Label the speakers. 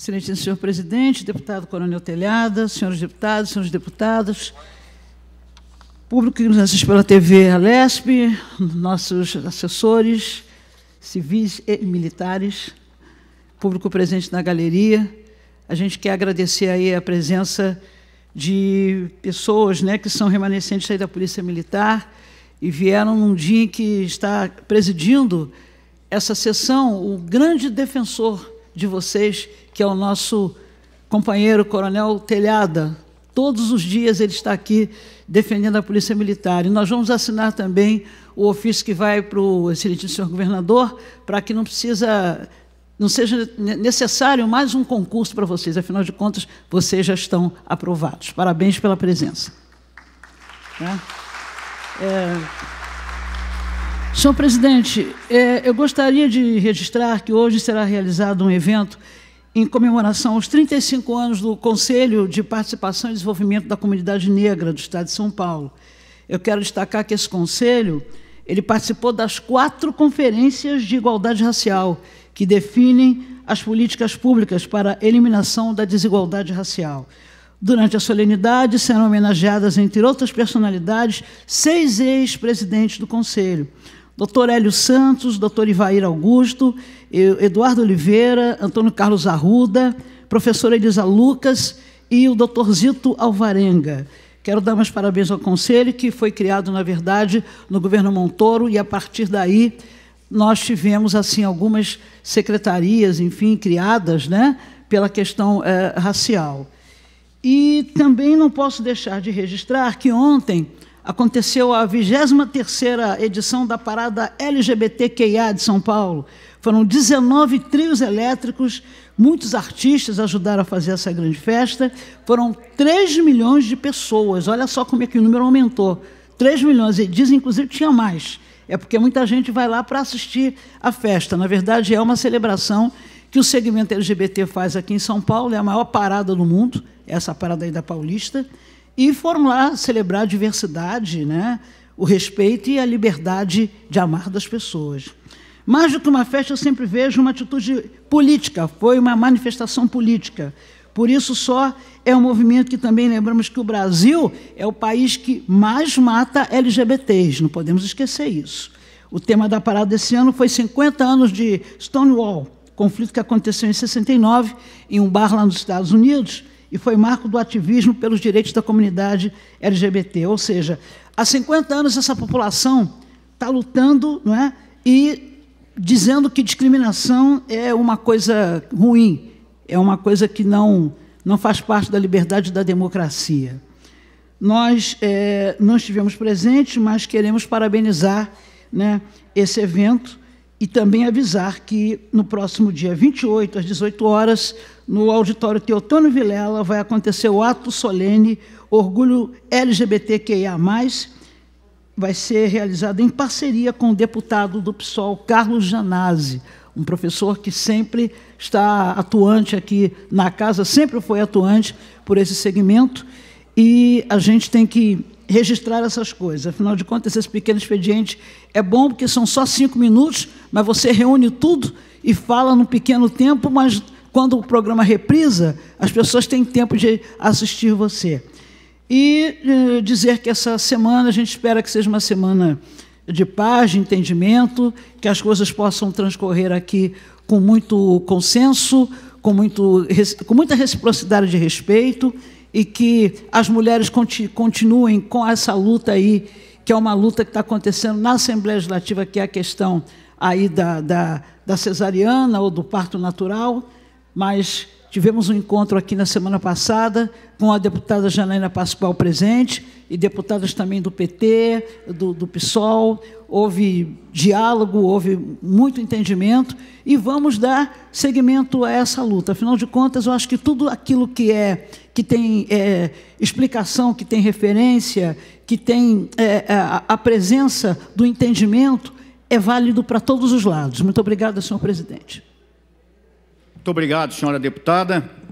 Speaker 1: Excelentíssimo senhor presidente, deputado Coronel Telhada, senhores deputados, senhores deputadas, público que nos assiste pela TV Alesp, nossos assessores civis e militares, público presente na galeria. A gente quer agradecer aí a presença de pessoas né, que são remanescentes aí da Polícia Militar e vieram num dia em que está presidindo essa sessão o grande defensor de vocês, que é o nosso companheiro Coronel Telhada. Todos os dias ele está aqui defendendo a Polícia Militar. E nós vamos assinar também o ofício que vai para o excelentíssimo senhor governador, para que não precisa não seja necessário mais um concurso para vocês, afinal de contas, vocês já estão aprovados. Parabéns pela presença. Né? É... Senhor presidente, é, eu gostaria de registrar que hoje será realizado um evento em comemoração aos 35 anos do Conselho de Participação e Desenvolvimento da Comunidade Negra do Estado de São Paulo. Eu quero destacar que esse conselho ele participou das quatro conferências de igualdade racial que definem as políticas públicas para a eliminação da desigualdade racial. Durante a solenidade serão homenageadas, entre outras personalidades, seis ex-presidentes do Conselho. Doutor Hélio Santos, doutor Ivair Augusto, Eduardo Oliveira, Antônio Carlos Arruda, professora Elisa Lucas e o Dr. Zito Alvarenga. Quero dar meus parabéns ao Conselho, que foi criado, na verdade, no governo Montoro, e a partir daí nós tivemos assim algumas secretarias, enfim, criadas né, pela questão eh, racial. E também não posso deixar de registrar que ontem aconteceu a 23ª edição da parada LGBTQIA de São Paulo. Foram 19 trios elétricos, muitos artistas ajudaram a fazer essa grande festa. Foram 3 milhões de pessoas, olha só como é que o número aumentou. 3 milhões, e dizem inclusive que tinha mais. É porque muita gente vai lá para assistir a festa. Na verdade, é uma celebração que o segmento LGBT faz aqui em São Paulo, é a maior parada do mundo, essa parada aí da Paulista e foram lá celebrar a diversidade, né? o respeito e a liberdade de amar das pessoas. Mais do que uma festa, eu sempre vejo uma atitude política, foi uma manifestação política. Por isso, só é um movimento que também lembramos que o Brasil é o país que mais mata LGBTs, não podemos esquecer isso. O tema da parada desse ano foi 50 anos de Stonewall, conflito que aconteceu em 69, em um bar lá nos Estados Unidos, e foi marco do ativismo pelos direitos da comunidade LGBT. Ou seja, há 50 anos essa população está lutando não é? e dizendo que discriminação é uma coisa ruim, é uma coisa que não, não faz parte da liberdade e da democracia. Nós é, não estivemos presentes, mas queremos parabenizar né, esse evento e também avisar que no próximo dia 28, às 18 horas, no auditório Teotônio Vilela, vai acontecer o ato solene Orgulho LGBTQIA+, vai ser realizado em parceria com o deputado do PSOL, Carlos Janazzi, um professor que sempre está atuante aqui na casa, sempre foi atuante por esse segmento, e a gente tem que registrar essas coisas. Afinal de contas, esse pequeno expediente é bom porque são só cinco minutos, mas você reúne tudo e fala num pequeno tempo, mas quando o programa reprisa, as pessoas têm tempo de assistir você. E eh, dizer que essa semana a gente espera que seja uma semana de paz, de entendimento, que as coisas possam transcorrer aqui com muito consenso, com, muito, com muita reciprocidade de respeito e que as mulheres continuem com essa luta aí, que é uma luta que está acontecendo na Assembleia Legislativa, que é a questão aí da, da, da cesariana ou do parto natural mas tivemos um encontro aqui na semana passada com a deputada Janaína Pascoal presente e deputadas também do PT, do, do PSOL. Houve diálogo, houve muito entendimento e vamos dar seguimento a essa luta. Afinal de contas, eu acho que tudo aquilo que é que tem é, explicação, que tem referência, que tem é, é a, a presença do entendimento é válido para todos os lados. Muito obrigada, senhor presidente. Muito obrigado, senhora deputada.